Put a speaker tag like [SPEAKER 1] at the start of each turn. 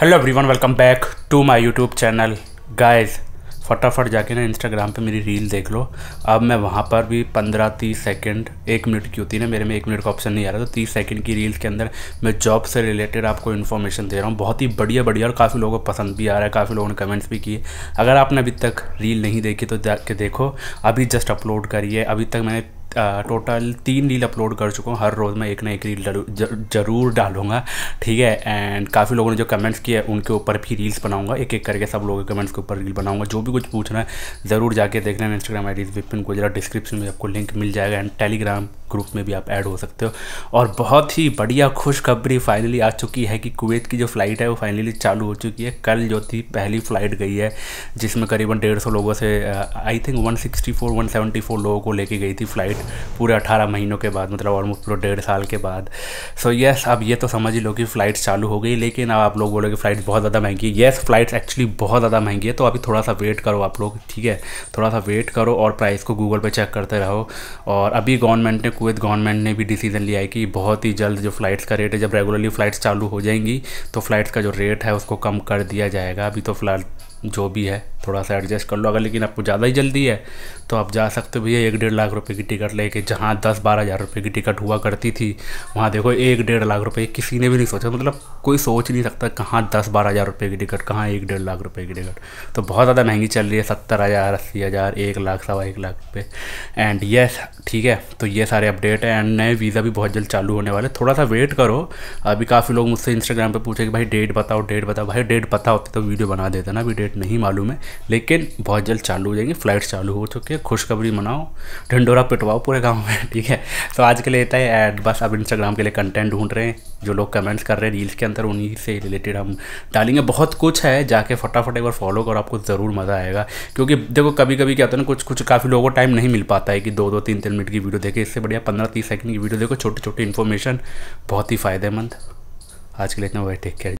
[SPEAKER 1] hello everyone welcome back to my YouTube channel guys फटाफट जाके ना इंस्टाग्राम पे मेरी रील देख लो अब मैं वहाँ पर भी पंद्रह तीस सेकंड एक मिनट की होती है ना मेरे में एक मिनट का ऑप्शन नहीं आ रहा तो तीस सेकंड की रील्स के अंदर मैं जॉब से रिलेटेड आपको इन्फॉर्मेशन दे रहा हूँ बहुत ही बढ़िया बढ़िया और काफ़ी लोगों को पसंद भी आ रहा है काफ़ी लोगों ने कमेंट्स भी किए अगर आपने अभी तक रील नहीं देखी तो जाके देखो अभी जस्ट अपलोड करिए अभी तक मैंने टोटल तीन रील अपलोड कर चुका हूँ हर रोज़ मैं एक ना एक रील ज़रूर डालूंगा ठीक है एंड काफ़ी लोगों ने जो कमेंट्स किए हैं उनके ऊपर भी रील्स बनाऊंगा एक एक करके सब लोगों के कमेंट्स के ऊपर रील बनाऊंगा जो भी कुछ पूछना है ज़रूर जाके देखना Instagram I D Vipin Gujarat description में आपको लिंक मिल जाएगा एंड टेलीग्राम ग्रुप में भी आप ऐड हो सकते हो और बहुत ही बढ़िया खुशखबरी फाइनली आ चुकी है कि कुवैत की जो फ़्लाइट है वो फाइनली चालू हो चुकी है कल जो थी पहली फ़्लाइट गई है जिसमें करीबन डेढ़ सौ लोगों से आई थिंक 164 174 लोगों को लेके गई थी फ़्लाइट पूरे 18 महीनों के बाद मतलब ऑलमोस्ट पूरे डेढ़ साल के बाद सो so, येस yes, अब ये तो समझ ही लो कि फ़्लाइट चालू हो गई लेकिन अब आप लोग बोलोगे फ़्लाइट बहुत ज़्यादा महंगी है येस फ़्लाइट एक्चुअली बहुत ज़्यादा महंगी है तो अभी थोड़ा सा वेट करो आप लोग ठीक है थोड़ा सा वेट करो और प्राइस को गूगल पर चेक करते रहो और अभी गवर्नमेंट ने कुवैत गवर्नमेंट ने भी डिसीजन लिया है कि बहुत ही जल्द जो फ़्लाइट्स का रेट है जब रेगुलरली फ़्लाइट्स चालू हो जाएंगी तो फ़्लाइट्स का जो रेट है उसको कम कर दिया जाएगा अभी तो फ़्लाइट जो भी है थोड़ा सा एडजस्ट कर लो अगर लेकिन आपको ज़्यादा ही जल्दी है तो आप जा सकते हो भैया एक डेढ़ लाख रुपए की टिकट लेके जहाँ दस बारह हज़ार रुपये की टिकट हुआ करती थी वहाँ देखो एक डेढ़ लाख रुपए किसी ने भी नहीं सोचा मतलब कोई सोच नहीं सकता कहाँ दस बारह हज़ार रुपये की टिकट कहाँ एक डेढ़ लाख रुपये की टिकट तो बहुत ज़्यादा महंगी चल रही है सत्तर हज़ार अस्सी हज़ार एक लाख सवा एक लाख रुपये एंड येस ठीक है तो ये सारे अपडेट हैं एंड नए वीज़ा भी बहुत जल्द चालू होने वाले थोड़ा सा वेट करो अभी काफ़ी लोग मुझसे इंस्टाग्राम पर पूछे कि भाई डेट बताओ डेट बताओ भाई डेट पता होती तो वीडियो बना देते ना अभी डेट डेट नहीं मालूम है लेकिन बहुत जल्द चालू हो जाएंगी फ्लाइट चालू हो चुकी है खुशखबरी मनाओ ढंडोरा पिटवाओ पूरे गाँव में ठीक है तो आज के लिए इतना है ऐड बस अब इंस्टाग्राम के लिए कंटेंट ढूंढ रहे हैं जो लोग कमेंट्स कर रहे हैं रील्स के अंदर उन्हीं से रिलेटेड हम डालेंगे बहुत कुछ है जाके फटाफट एक बार फॉलो करो आपको ज़रूर मज़ा आएगा क्योंकि देखो कभी कभी क्या होता है ना कुछ कुछ काफ़ी लोगों को टाइम नहीं मिल पाता है कि दो दो तीन तीन मिनट की वीडियो देखें इससे बढ़िया पंद्रह तीस सेकंड की वीडियो देखो छोटी छोटी इन्फॉर्मेशन बहुत ही फ़ायदेमंद आज के लिए इतना वही टेक केयर